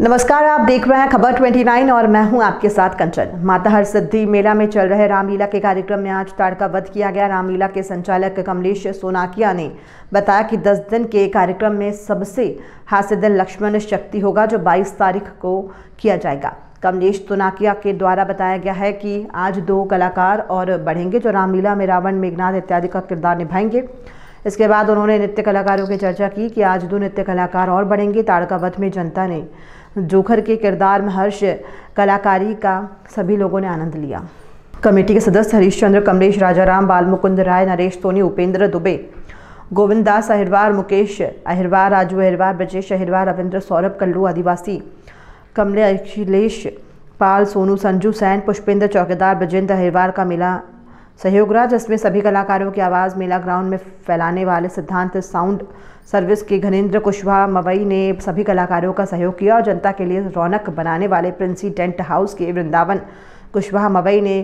नमस्कार आप देख रहे हैं खबर 29 और मैं हूं आपके साथ कंचन माता सिद्धि मेला में चल रहे रामलीला के कार्यक्रम में आज ताड़का वध किया गया रामलीला के संचालक कमलेश सोनाकिया ने बताया कि 10 दिन के कार्यक्रम में सबसे हास्य दिन लक्ष्मण शक्ति होगा जो 22 तारीख को किया जाएगा कमलेश सोनाकिया के द्वारा बताया गया है कि आज दो कलाकार और बढ़ेंगे जो रामलीला में रावण मेघनाथ इत्यादि का किरदार निभाएंगे इसके बाद उन्होंने नृत्य कलाकारों की चर्चा की कि आज दो नृत्य कलाकार और बढ़ेंगे ताड़का वध में जनता ने जोखर के किरदार में हर्ष कलाकारी का सभी लोगों ने आनंद लिया कमेटी के सदस्य चंद्र कमलेश राजाराम बालमुकुंद राय नरेश सोनी उपेंद्र दुबे गोविंद दास अहिरवार मुकेश अहिरवार राजू अहिरवार ब्रजेश अहिरवार रविंद्र सौरभ कल्लू आदिवासी कमले अखिलेश पाल सोनू संजू सैन पुष्पेंद्र चौकीदार ब्रजेंद्र अहिरवार का मेला सहयोग रहा जिसमें सभी कलाकारों की आवाज़ मेला ग्राउंड में फैलाने वाले सिद्धांत साउंड सर्विस के घनेन्द्र कुशवाहा मवई ने सभी कलाकारों का सहयोग किया और जनता के लिए रौनक बनाने वाले प्रिंसी टेंट हाउस के वृंदावन कुशवाहा मवई ने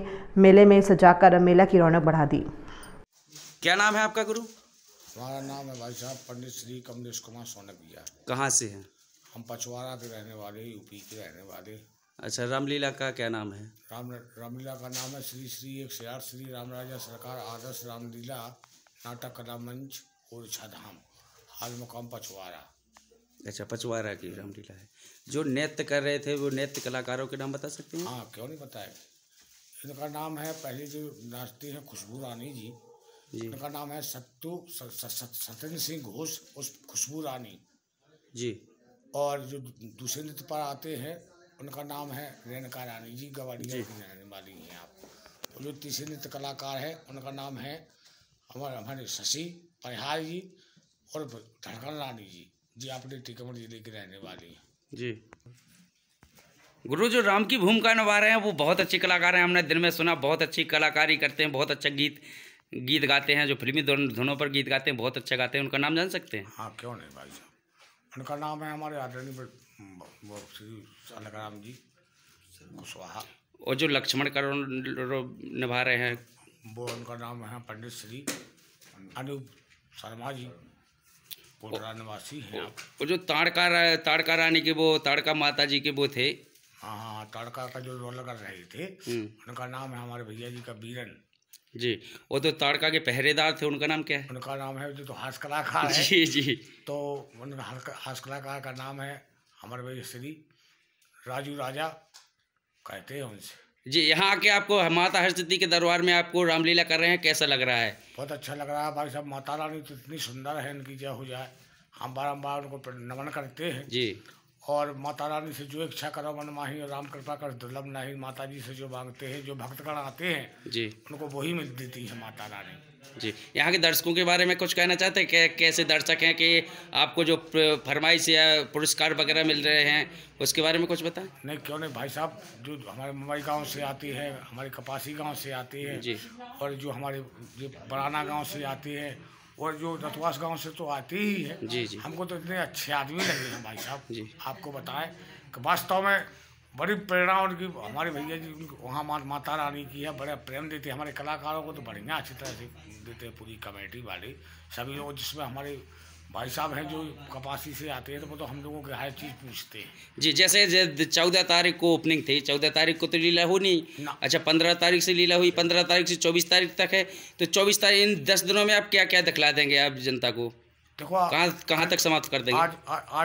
मेले में सजाकर मेला की रौनक बढ़ा दी क्या नाम है आपका गुरु हमारा नाम है भाई साहब पंडित श्री कमलेश कुमार सोनक भैया कहाँ से हैं हम पछवाड़ा के रहने वाले यूपी के रहने वाले अच्छा रामलीला का क्या नाम है राम रामलीला का नाम है श्री श्री एक हजार श्री राम राजा सरकार आदर्श रामलीला नाटक कला मंच ओरछा धाम हाल मुकाम पचवारा अच्छा पचवारा की रामलीला है जो नृत्य कर रहे थे वो नृत्य कलाकारों के नाम बता सकते हैं हाँ क्यों नहीं बताए इनका नाम है पहले जो नाचती हैं खुशबू रानी जी, जी। इनका नाम है सत्तू सत्येंद्र सिंह घोष उस खुशबू रानी जी और जो दूसरे नृत्य पर आते हैं उनका नाम है रेणका रानी जी गवाड़िया की रहने वाली हैं आप और जो तीसरे नृत्य कलाकार है उनका नाम है हमारे हमारे शशि परिहार जी और धड़कन रानी जी जी आपने टीकमगढ़ जिले की रहने वाली हैं जी गुरु जो राम की भूमिका निभा रहे हैं वो बहुत अच्छे कलाकार हैं हमने दिन में सुना बहुत अच्छी कलाकारी करते हैं बहुत अच्छा गीत गीत गाते हैं जो फिल्मी धुनों पर गीत गाते हैं बहुत अच्छा गाते हैं उनका नाम जान सकते हैं हाँ क्यों नहीं भाई उनका नाम है हमारे आदरणीय श्री अलग जी कुशवाहा और जो लक्ष्मण का निभा रहे हैं वो उनका नाम है पंडित श्री अनूप शर्मा जी पोटरा निवासी हैं वो जो ताड़का ताड़का रानी के वो ताड़का माता जी के वो थे हाँ हाँ ताड़का का जो रोल कर रहे थे हम्म। उनका नाम है हमारे भैया जी का बीरन जी वो तो ताड़का के पहरेदार थे उनका नाम क्या है उनका नाम है जो तो हास कलाकार है जी जी तो उनका हास कलाकार का नाम है हमारे भाई श्री राजू राजा कहते हैं उनसे जी यहाँ आके आपको माता हरसिद्धि के दरबार में आपको रामलीला कर रहे हैं कैसा लग रहा है बहुत अच्छा लग रहा है भाई साहब माता रानी तो इतनी सुंदर है इनकी जय हो जाए हम बारम्बार उनको नमन करते हैं जी और माता रानी से जो इच्छा करो मन माही और राम कृपा कर दुर्लभ नाही माता जी से जो मांगते हैं जो भक्तगण आते हैं जी उनको वही मिल देती है माता रानी जी यहाँ के दर्शकों के बारे में कुछ कहना चाहते हैं कैसे दर्शक हैं कि आपको जो फरमाइश या पुरस्कार वगैरह मिल रहे हैं उसके बारे में कुछ बताएं नहीं क्यों नहीं भाई साहब जो हमारे मुंबई गांव से आती है हमारे कपासी गांव से आती है जी और जो हमारे जो बराना गाँव से आती है और जो रतवास गांव से तो आती ही है जी जी हमको तो इतने अच्छे आदमी लगे हैं भाई साहब जी आपको बताएं कि वास्तव में बड़ी प्रेरणा उनकी हमारे भैया जी वहाँ माता रानी की है बड़ा प्रेम देते हमारे कलाकारों को तो बढ़िया अच्छी तरह से देते हैं पूरी कमेटी वाली सभी लोग जिसमें हमारे भाई साहब हैं जो कपासी से आते हैं तो वो तो हम लोगों के हर चीज़ पूछते हैं जी जैसे चौदह तारीख को ओपनिंग थी चौदह तारीख को तो लीला नहीं अच्छा पंद्रह तारीख से लीला हुई पंद्रह तारीख से चौबीस तारीख तक है तो चौबीस तारीख इन दस दिनों में आप क्या क्या दिखला देंगे आप जनता को देखो कहाँ कहाँ तक समाप्त कर देंगे आठ आठ